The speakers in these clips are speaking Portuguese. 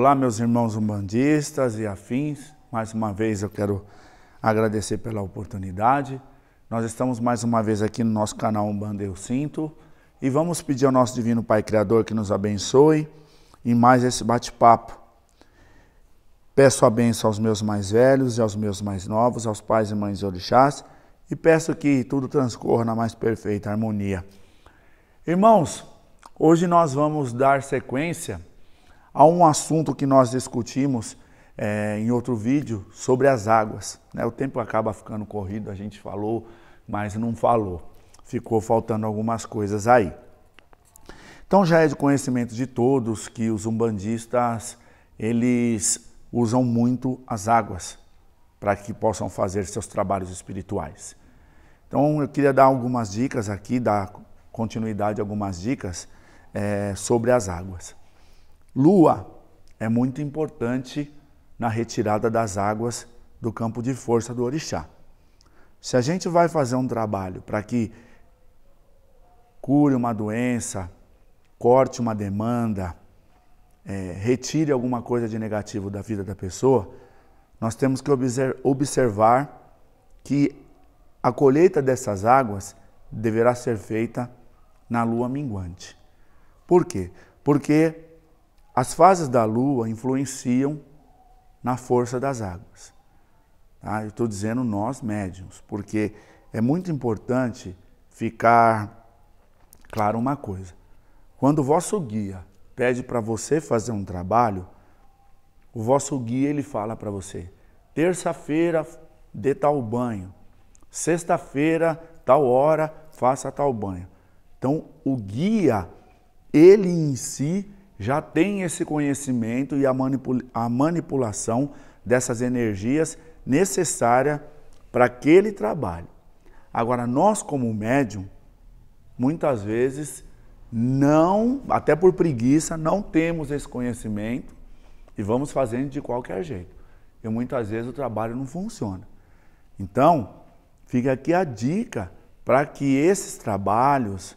Olá, meus irmãos umbandistas e afins. Mais uma vez eu quero agradecer pela oportunidade. Nós estamos mais uma vez aqui no nosso canal Umbanda Eu Sinto e vamos pedir ao nosso Divino Pai Criador que nos abençoe em mais esse bate-papo. Peço a benção aos meus mais velhos e aos meus mais novos, aos pais e mães orixás e peço que tudo transcorra na mais perfeita harmonia. Irmãos, hoje nós vamos dar sequência Há um assunto que nós discutimos é, em outro vídeo sobre as águas. Né? O tempo acaba ficando corrido, a gente falou, mas não falou. Ficou faltando algumas coisas aí. Então já é de conhecimento de todos que os umbandistas eles usam muito as águas para que possam fazer seus trabalhos espirituais. Então eu queria dar algumas dicas aqui, dar continuidade a algumas dicas é, sobre as águas. Lua é muito importante na retirada das águas do campo de força do orixá. Se a gente vai fazer um trabalho para que cure uma doença, corte uma demanda, é, retire alguma coisa de negativo da vida da pessoa, nós temos que observar que a colheita dessas águas deverá ser feita na lua minguante. Por quê? Porque as fases da Lua influenciam na força das águas. Tá? Eu estou dizendo nós médiums, porque é muito importante ficar claro uma coisa. Quando o vosso guia pede para você fazer um trabalho, o vosso guia ele fala para você: terça-feira dê tal banho, sexta-feira tal hora faça tal banho. Então o guia ele em si já tem esse conhecimento e a, a manipulação dessas energias necessária para aquele trabalho. Agora, nós, como médium, muitas vezes não, até por preguiça, não temos esse conhecimento e vamos fazendo de qualquer jeito. E muitas vezes o trabalho não funciona. Então, fica aqui a dica para que esses trabalhos,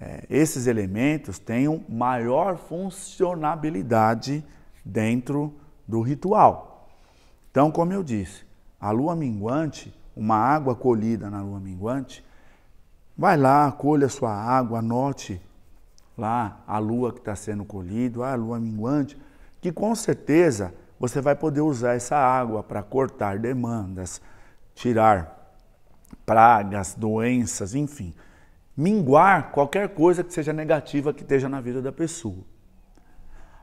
é, esses elementos tenham maior funcionabilidade dentro do ritual. Então, como eu disse, a lua minguante, uma água colhida na lua minguante, vai lá, colha sua água, anote lá a lua que está sendo colhida, a lua minguante, que com certeza você vai poder usar essa água para cortar demandas, tirar pragas, doenças, enfim minguar qualquer coisa que seja negativa que esteja na vida da pessoa.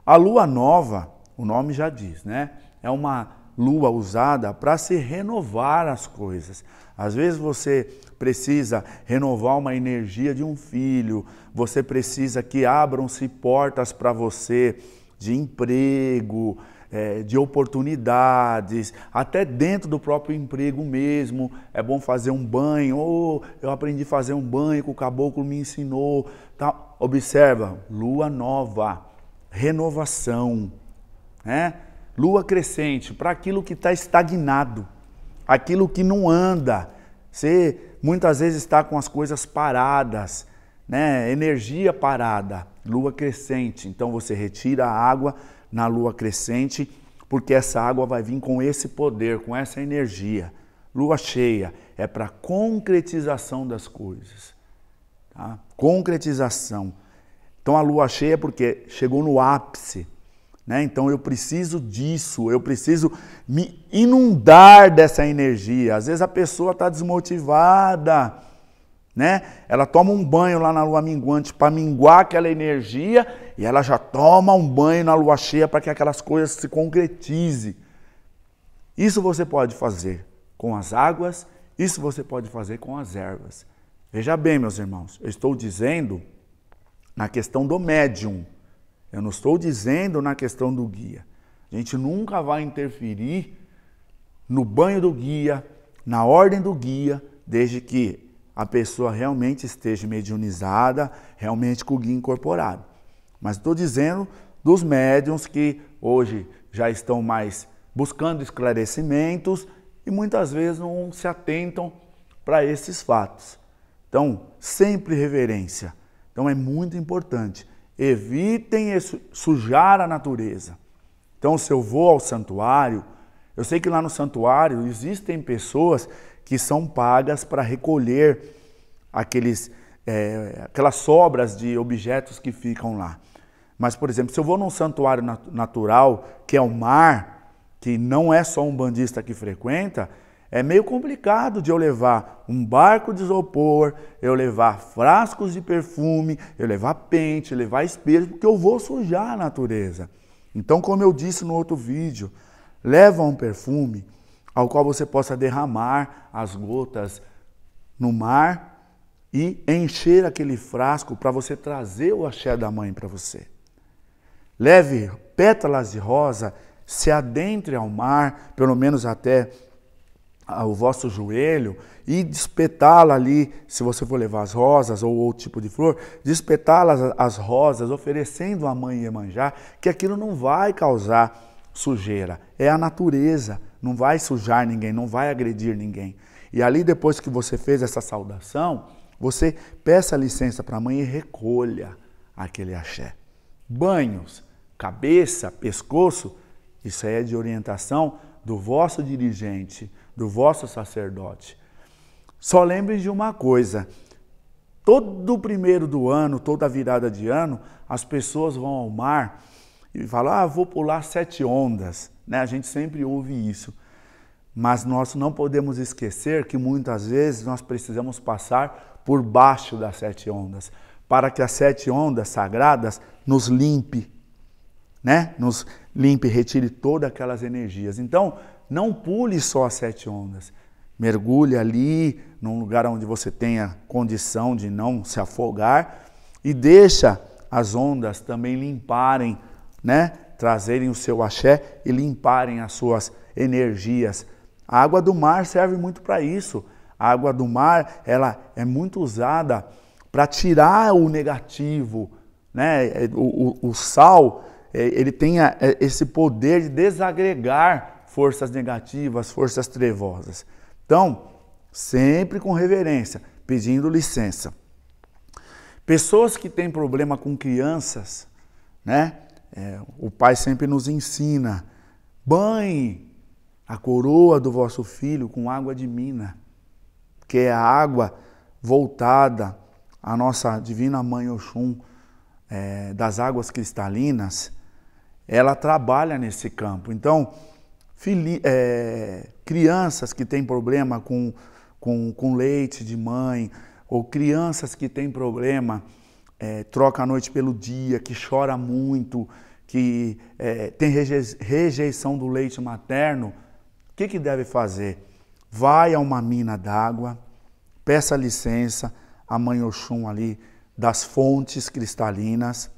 A lua nova, o nome já diz, né? É uma lua usada para se renovar as coisas. Às vezes você precisa renovar uma energia de um filho, você precisa que abram-se portas para você de emprego, é, de oportunidades, até dentro do próprio emprego mesmo. É bom fazer um banho, ou eu aprendi a fazer um banho que o caboclo me ensinou. Tá? Observa, lua nova, renovação, né? lua crescente, para aquilo que está estagnado, aquilo que não anda. Você muitas vezes está com as coisas paradas, né? energia parada, lua crescente. Então você retira a água na lua crescente, porque essa água vai vir com esse poder, com essa energia. Lua cheia é para concretização das coisas. Tá? Concretização. Então a lua cheia é porque chegou no ápice. Né? Então eu preciso disso, eu preciso me inundar dessa energia. Às vezes a pessoa está desmotivada, né? ela toma um banho lá na lua minguante para minguar aquela energia e ela já toma um banho na lua cheia para que aquelas coisas se concretizem. Isso você pode fazer com as águas, isso você pode fazer com as ervas. Veja bem, meus irmãos, eu estou dizendo na questão do médium, eu não estou dizendo na questão do guia. A gente nunca vai interferir no banho do guia, na ordem do guia, desde que a pessoa realmente esteja mediunizada, realmente com o guia incorporado. Mas estou dizendo dos médiums que hoje já estão mais buscando esclarecimentos e muitas vezes não se atentam para esses fatos. Então, sempre reverência. Então, é muito importante. Evitem sujar a natureza. Então, se eu vou ao santuário, eu sei que lá no santuário existem pessoas que são pagas para recolher aqueles é, aquelas sobras de objetos que ficam lá. Mas, por exemplo, se eu vou num santuário natural, que é o mar, que não é só um bandista que frequenta, é meio complicado de eu levar um barco de isopor, eu levar frascos de perfume, eu levar pente, levar espelho, porque eu vou sujar a natureza. Então, como eu disse no outro vídeo, leva um perfume ao qual você possa derramar as gotas no mar e encher aquele frasco para você trazer o axé da mãe para você. Leve pétalas de rosa, se adentre ao mar, pelo menos até ah, o vosso joelho e despetá-la ali, se você for levar as rosas ou outro tipo de flor, despetá-las as rosas, oferecendo à mãe Iemanjá, que aquilo não vai causar sujeira. É a natureza, não vai sujar ninguém, não vai agredir ninguém. E ali depois que você fez essa saudação, você peça licença para a mãe e recolha aquele axé. Banhos, cabeça, pescoço, isso aí é de orientação do vosso dirigente, do vosso sacerdote. Só lembre de uma coisa: todo o primeiro do ano, toda virada de ano, as pessoas vão ao mar e falam: ah, vou pular sete ondas. Né? A gente sempre ouve isso. Mas nós não podemos esquecer que muitas vezes nós precisamos passar por baixo das sete ondas, para que as sete ondas sagradas nos limpe, né? Nos limpe, retire todas aquelas energias. Então, não pule só as sete ondas. Mergulhe ali num lugar onde você tenha condição de não se afogar e deixa as ondas também limparem, né? Trazerem o seu axé e limparem as suas energias. A água do mar serve muito para isso. A água do mar, ela é muito usada para tirar o negativo, né? É, o, o, o sal, é, ele tem é, esse poder de desagregar forças negativas, forças trevosas. Então, sempre com reverência, pedindo licença. Pessoas que têm problema com crianças, né? É, o pai sempre nos ensina: banhe a coroa do vosso filho com água de mina que é a água voltada à nossa divina mãe Oxum é, das águas cristalinas, ela trabalha nesse campo. Então, é, crianças que têm problema com, com, com, leite de mãe, ou crianças que têm problema, é, troca a noite pelo dia, que chora muito, que é, tem rejeição do leite materno, o que, que deve fazer? vai a uma mina d'água, peça licença a Mãe Oxum ali das fontes cristalinas,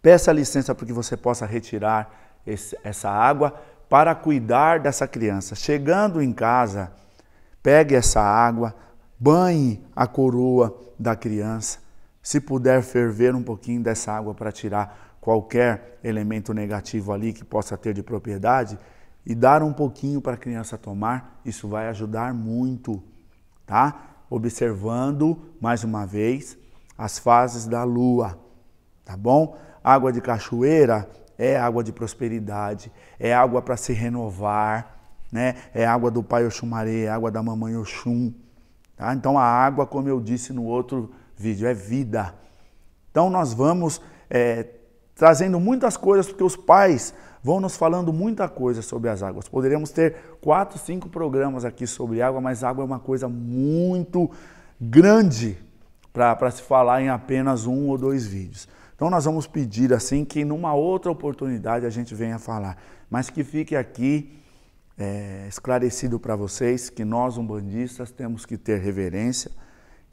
peça licença para que você possa retirar esse, essa água para cuidar dessa criança. Chegando em casa, pegue essa água, banhe a coroa da criança. Se puder ferver um pouquinho dessa água para tirar qualquer elemento negativo ali que possa ter de propriedade, e dar um pouquinho para a criança tomar, isso vai ajudar muito, tá? Observando mais uma vez as fases da lua, tá bom? Água de cachoeira é água de prosperidade, é água para se renovar, né? É água do pai Oxumaré, é água da mamãe Oxum, tá? Então a água, como eu disse no outro vídeo, é vida. Então nós vamos é, trazendo muitas coisas, porque os pais vão nos falando muita coisa sobre as águas. Poderíamos ter quatro, cinco programas aqui sobre água, mas água é uma coisa muito grande para se falar em apenas um ou dois vídeos. Então nós vamos pedir assim que numa outra oportunidade a gente venha falar, mas que fique aqui é, esclarecido para vocês que nós umbandistas temos que ter reverência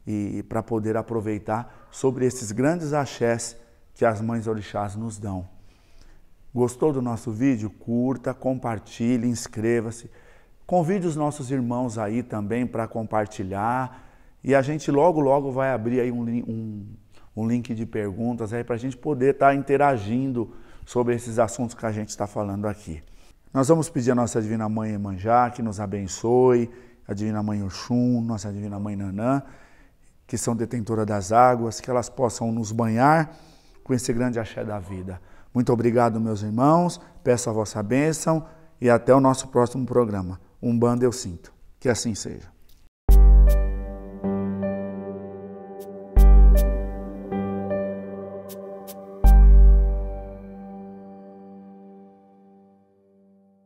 e para poder aproveitar sobre esses grandes axés que as mães orixás nos dão. Gostou do nosso vídeo? Curta, compartilhe, inscreva-se. Convide os nossos irmãos aí também para compartilhar. E a gente logo, logo vai abrir aí um, um, um link de perguntas aí para a gente poder estar tá interagindo sobre esses assuntos que a gente está falando aqui. Nós vamos pedir à nossa Divina Mãe Emanjá que nos abençoe, a Divina Mãe Oxum, nossa Divina Mãe Nanã, que são detentora das águas, que elas possam nos banhar com esse grande axé da vida. Muito obrigado, meus irmãos, peço a vossa bênção e até o nosso próximo programa. Um bando eu sinto. Que assim seja.